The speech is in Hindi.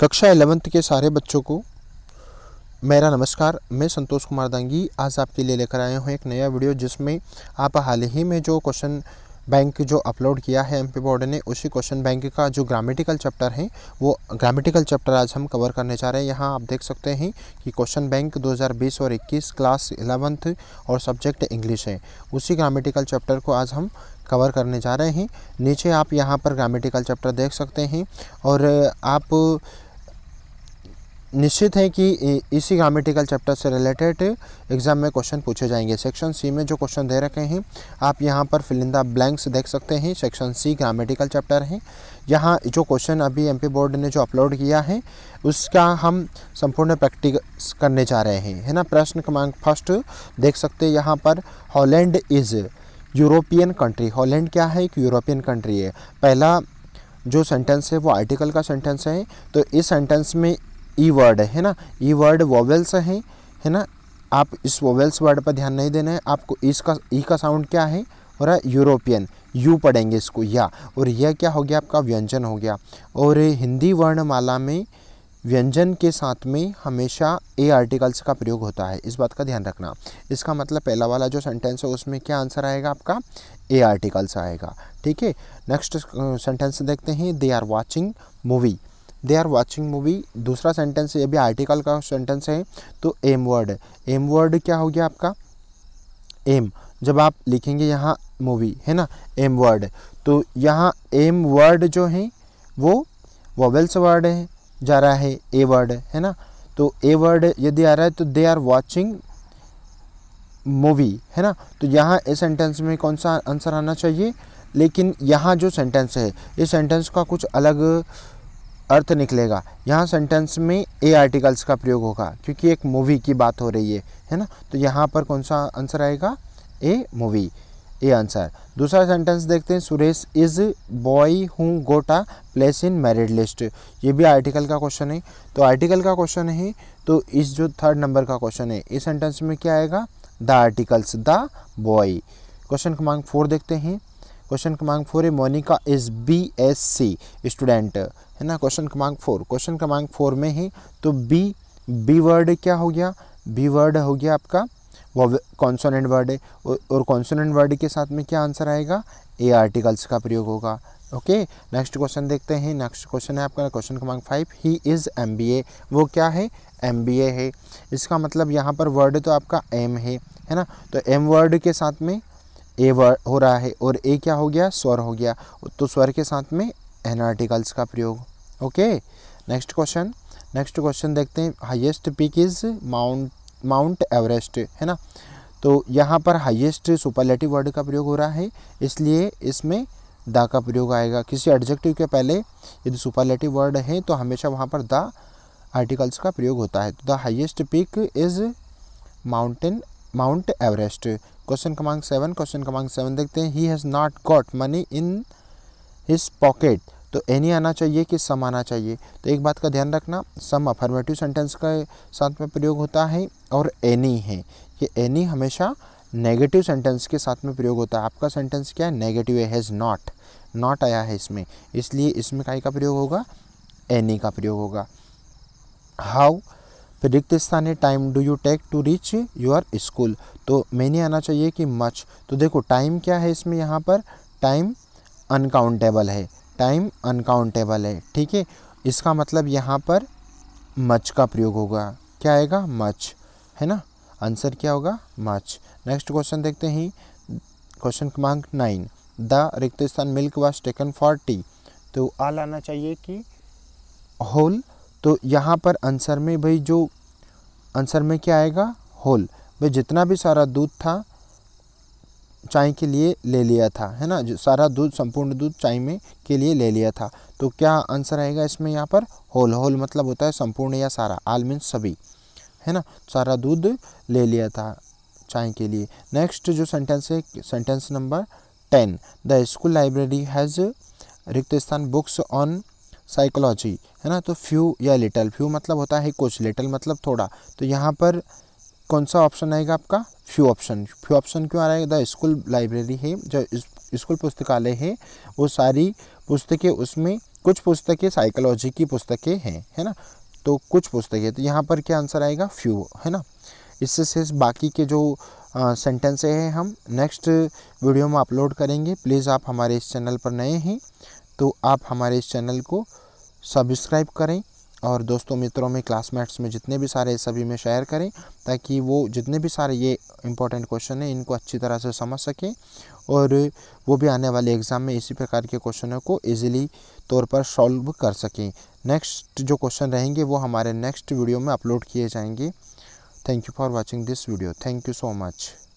कक्षा एलेवंथ के सारे बच्चों को मेरा नमस्कार मैं संतोष कुमार दांगी आज आपके लिए लेकर आया हूँ एक नया वीडियो जिसमें आप हाल ही में जो क्वेश्चन बैंक जो अपलोड किया है एमपी बोर्ड ने उसी क्वेश्चन बैंक का जो ग्रामेटिकल चैप्टर है वो ग्रामेटिकल चैप्टर आज हम कवर करने जा रहे हैं यहाँ आप देख सकते हैं कि क्वेश्चन बैंक 2020 और 21 क्लास इलेवंथ और सब्जेक्ट इंग्लिश है उसी ग्रामेटिकल चैप्टर को आज हम कवर करने जा रहे हैं नीचे आप यहाँ पर ग्रामेटिकल चैप्टर देख सकते हैं और आप निश्चित है कि इसी ग्रामेटिकल चैप्टर से रिलेटेड एग्जाम में क्वेश्चन पूछे जाएंगे सेक्शन सी में जो क्वेश्चन दे रखे हैं आप यहाँ पर फिलिंदा ब्लैंक्स देख सकते हैं सेक्शन सी ग्रामेटिकल चैप्टर है यहाँ जो क्वेश्चन अभी एमपी बोर्ड ने जो अपलोड किया है उसका हम संपूर्ण प्रैक्टिस करने जा रहे हैं है ना प्रश्न क्रमांक फर्स्ट देख सकते हैं यहाँ पर Holland is European country Holland क्या है एक यूरोपियन कंट्री है पहला जो सेंटेंस है वो आर्टिकल का सेंटेंस है तो इस सेंटेंस में ई e वर्ड है ना ई वर्ड वोवेल्स है है ना आप इस वोवेल्स वर्ड पर ध्यान नहीं देना है आपको इसका ई का साउंड e क्या है और यूरोपियन यू पढ़ेंगे इसको या और यह क्या हो गया आपका व्यंजन हो गया और हिंदी वर्णमाला में व्यंजन के साथ में हमेशा ए आर्टिकल्स का प्रयोग होता है इस बात का ध्यान रखना इसका मतलब पहला वाला जो सेंटेंस है उसमें क्या आंसर आएगा आपका ए आर्टिकल्स आएगा ठीक है नेक्स्ट सेंटेंस देखते हैं they are watching movie they are watching movie दूसरा सेंटेंस ये भी आर्टिकल का सेंटेंस है तो एम वर्ड एम वर्ड क्या हो गया आपका एम जब आप लिखेंगे यहाँ मूवी है ना एम वर्ड तो यहाँ एम वर्ड जो है वो वॉवेल्स वर्ड है जा रहा है ए वर्ड है ना तो ए वर्ड यदि आ रहा है तो दे आर वॉचिंग मूवी है ना तो यहाँ इस सेंटेंस में कौन सा आंसर आना चाहिए लेकिन यहाँ जो सेंटेंस है इस सेंटेंस का कुछ अलग अर्थ निकलेगा यहाँ सेंटेंस में ए आर्टिकल्स का प्रयोग होगा क्योंकि एक मूवी की बात हो रही है है ना तो यहाँ पर कौन सा आंसर आएगा ए मूवी ए आंसर दूसरा सेंटेंस देखते हैं सुरेश इज बॉय हूँ गोटा प्लेस इन मैरिड लिस्ट ये भी आर्टिकल का क्वेश्चन है तो आर्टिकल का क्वेश्चन है तो इस जो थर्ड नंबर का क्वेश्चन है इस सेंटेंस में क्या आएगा the articles the boy question क्रमांक फोर देखते हैं क्वेश्चन क्रमांक फोर है Monika is B S C student है ना क्वेश्चन क्रमांक फोर क्वेश्चन क्रमांक फोर में ही तो बी बी वर्ड क्या हो गया बी वर्ड हो गया आपका वो कॉन्सोनेंट वर्ड है और कॉन्सोनेंट वर्ड के साथ में क्या आंसर आएगा ए आर्टिकल्स का प्रयोग होगा ओके नेक्स्ट क्वेश्चन देखते हैं नेक्स्ट क्वेश्चन है आपका क्वेश्चन क्रमांक five he is M B A वो क्या है एम बी ए है इसका मतलब यहाँ पर वर्ड तो आपका एम है है ना तो एम वर्ड के साथ में ए हो रहा है और ए क्या हो गया स्वर हो गया तो स्वर के साथ में एन आर्टिकल्स का प्रयोग okay next question next question देखते हैं highest peak is mount mount Everest है ना तो यहाँ पर हाईएस्ट सुपरलेटिव वर्ड का प्रयोग हो रहा है इसलिए इसमें दा का प्रयोग आएगा किसी एडजेक्टिव के पहले यदि सुपरलेटिव वर्ड है तो हमेशा वहाँ पर द आर्टिकल्स का प्रयोग होता है तो the highest peak is mountain mount Everest question क्रमांक सेवन क्वेश्चन क्रमांक सेवन देखते हैं he has not got money in his pocket तो एनी आना चाहिए कि सम आना चाहिए तो एक बात का ध्यान रखना सम अफर्मेटिव सेंटेंस का साथ में प्रयोग होता है और एनी है ये एनी हमेशा नेगेटिव सेंटेंस के साथ में प्रयोग होता है आपका सेंटेंस क्या है नेगेटिव है हैज़ नॉट नॉट आया है इसमें इसलिए इसमें काई का प्रयोग होगा एनी का प्रयोग होगा हाउ फिर रिक्त स्थानीय time do you take to reach your school तो मैंने आना चाहिए कि मच तो देखो टाइम क्या है इसमें यहाँ पर टाइम अनकाउंटेबल है टाइम अनकाउंटेबल है ठीक है इसका मतलब यहाँ पर मच का प्रयोग होगा क्या आएगा मच है ना आंसर क्या होगा मच नेक्स्ट क्वेश्चन देखते हैं क्वेश्चन क्रमांक नाइन द रिक्त स्थान milk was taken for tea तो आल आना चाहिए कि होल तो यहाँ पर आंसर में भाई जो आंसर में क्या आएगा होल भाई जितना भी सारा दूध था चाय के लिए ले लिया था है ना जो सारा दूध संपूर्ण दूध चाय में के लिए ले लिया था तो क्या आंसर आएगा इसमें यहाँ पर होल होल मतलब होता है संपूर्ण या सारा आल मीन सभी है ना सारा दूध ले लिया था चाय के लिए नेक्स्ट जो सेंटेंस है sentence number ten the school library has रिक्त स्थान बुक्स ऑन साइकोलॉजी है ना तो फ्यू या लिटल फ्यू मतलब होता है कुछ लिटल मतलब थोड़ा तो यहाँ पर कौन सा ऑप्शन आएगा आपका फ्यू ऑप्शन फ्यू ऑप्शन क्यों आ रहा है द स्कूल लाइब्रेरी है जो स्कूल पुस्तकालय है वो सारी पुस्तकें उसमें कुछ पुस्तकें साइकोलॉजी की पुस्तकें हैं है ना तो कुछ पुस्तकें तो यहाँ पर क्या आंसर आएगा फ्यू है ना इससे सिर्फ बाकी के जो सेंटेंस हैं हम नेक्स्ट वीडियो में अपलोड करेंगे प्लीज़ आप हमारे इस चैनल पर नए हैं तो आप हमारे इस चैनल को सब्सक्राइब करें और दोस्तों मित्रों में क्लासमेट्स में जितने भी सारे सभी में शेयर करें ताकि वो जितने भी सारे ये इंपॉर्टेंट क्वेश्चन हैं इनको अच्छी तरह से समझ सकें और वो भी आने वाले एग्ज़ाम में इसी प्रकार के क्वेश्चनों को ईजिली तौर पर सॉल्व कर सकें नेक्स्ट जो क्वेश्चन रहेंगे वो हमारे नेक्स्ट वीडियो में अपलोड किए जाएंगे thank you for watching this video thank you so much